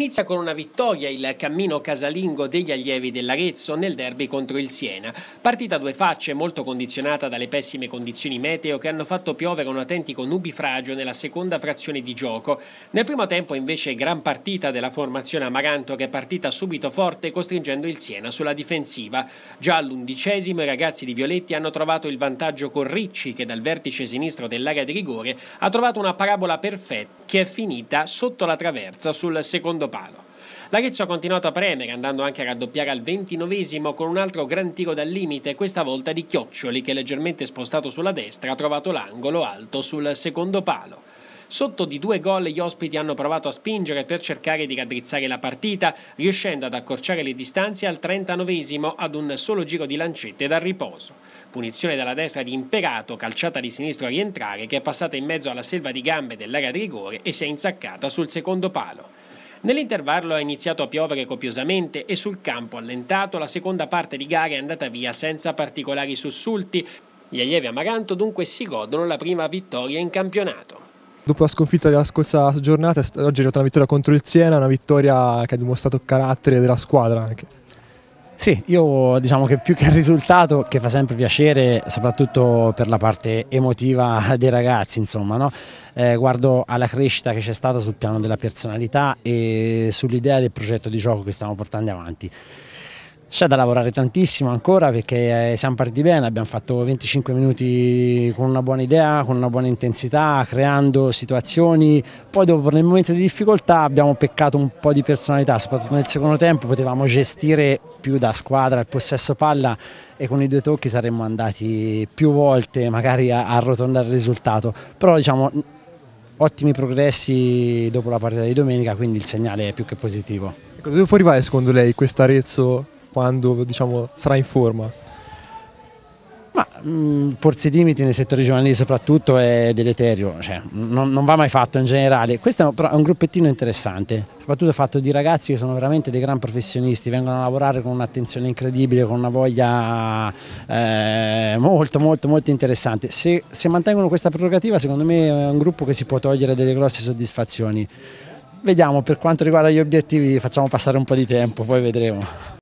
Inizia con una vittoria il cammino casalingo degli allievi dell'Arezzo nel derby contro il Siena. Partita a due facce, molto condizionata dalle pessime condizioni meteo che hanno fatto piovere un autentico nubifragio nella seconda frazione di gioco. Nel primo tempo invece gran partita della formazione Amaranto che è partita subito forte costringendo il Siena sulla difensiva. Già all'undicesimo i ragazzi di Violetti hanno trovato il vantaggio con Ricci che dal vertice sinistro dell'area di rigore ha trovato una parabola perfetta che è finita sotto la traversa sul secondo palo. L'Arezzo ha continuato a premere, andando anche a raddoppiare al ventinovesimo con un altro gran tiro dal limite, questa volta di Chioccioli, che leggermente spostato sulla destra ha trovato l'angolo alto sul secondo palo. Sotto di due gol gli ospiti hanno provato a spingere per cercare di raddrizzare la partita, riuscendo ad accorciare le distanze al 39 esimo ad un solo giro di lancette dal riposo. Punizione dalla destra di Imperato, calciata di sinistra a rientrare, che è passata in mezzo alla selva di gambe dell'area di rigore e si è insaccata sul secondo palo. Nell'intervallo ha iniziato a piovere copiosamente e sul campo allentato la seconda parte di gara è andata via senza particolari sussulti. Gli allievi Amaranto dunque si godono la prima vittoria in campionato. Dopo la sconfitta della scorsa giornata, oggi è arrivata una vittoria contro il Siena, una vittoria che ha dimostrato carattere della squadra anche. Sì, io diciamo che più che il risultato, che fa sempre piacere, soprattutto per la parte emotiva dei ragazzi, insomma, no? eh, guardo alla crescita che c'è stata sul piano della personalità e sull'idea del progetto di gioco che stiamo portando avanti. C'è da lavorare tantissimo ancora perché eh, siamo partiti bene, abbiamo fatto 25 minuti con una buona idea, con una buona intensità, creando situazioni, poi dopo nel momento di difficoltà abbiamo peccato un po' di personalità, soprattutto nel secondo tempo potevamo gestire più da squadra il possesso palla e con i due tocchi saremmo andati più volte magari a arrotondare il risultato, però diciamo ottimi progressi dopo la partita di domenica, quindi il segnale è più che positivo. Ecco, dove può arrivare secondo lei questa Arezzo quando diciamo, sarà in forma? Ma mh, mm, porsi limiti nel settore giovanile soprattutto è deleterio, cioè, non, non, va mai fatto in generale. Questo è un, è un, gruppettino interessante, soprattutto fatto di ragazzi che sono veramente dei gran professionisti, vengono a lavorare con un'attenzione incredibile, con una voglia eh, molto molto molto interessante. Se, se mantengono questa prerogativa secondo me è un gruppo che si può togliere delle grosse soddisfazioni. Vediamo per quanto riguarda gli obiettivi, facciamo passare un po' di tempo, poi vedremo.